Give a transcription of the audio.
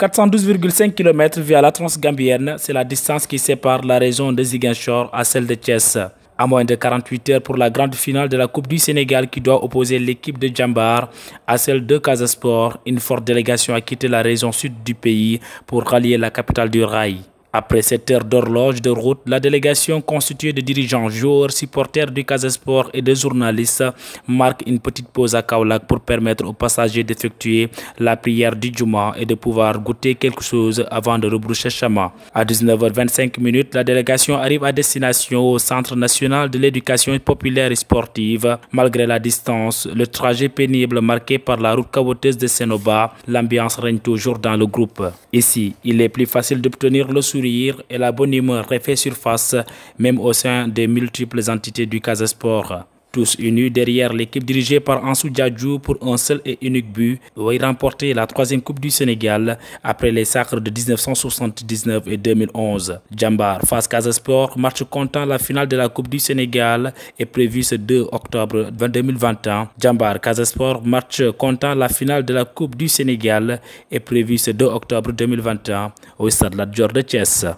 412,5 km via la Transgambienne, c'est la distance qui sépare la région de Ziguinchor à celle de Thiès. À moins de 48 heures pour la grande finale de la Coupe du Sénégal qui doit opposer l'équipe de Djambar à celle de Casasport, une forte délégation a quitté la région sud du pays pour rallier la capitale du Rai. Après cette heure d'horloge de route, la délégation constituée de dirigeants, joueurs, supporters du casse-sport et de journalistes marque une petite pause à Kaolak pour permettre aux passagers d'effectuer la prière du Juma et de pouvoir goûter quelque chose avant de rebroucher chemin. À 19h25, la délégation arrive à destination au Centre national de l'éducation populaire et sportive. Malgré la distance, le trajet pénible marqué par la route caboteuse de Senoba, l'ambiance règne toujours dans le groupe. Ici, il est plus facile d'obtenir le soutien et la bonne humeur refait surface, même au sein des multiples entités du casse-sport tous unis derrière l'équipe dirigée par Ansou Djadjou pour un seul et unique but, où il remportait la troisième Coupe du Sénégal après les sacres de 1979 et 2011. Djambar face Casasport, match comptant la finale de la Coupe du Sénégal est prévue ce 2 octobre 2021. Djambar Casasport, match comptant la finale de la Coupe du Sénégal est prévue ce 2 octobre 2021 au stade La de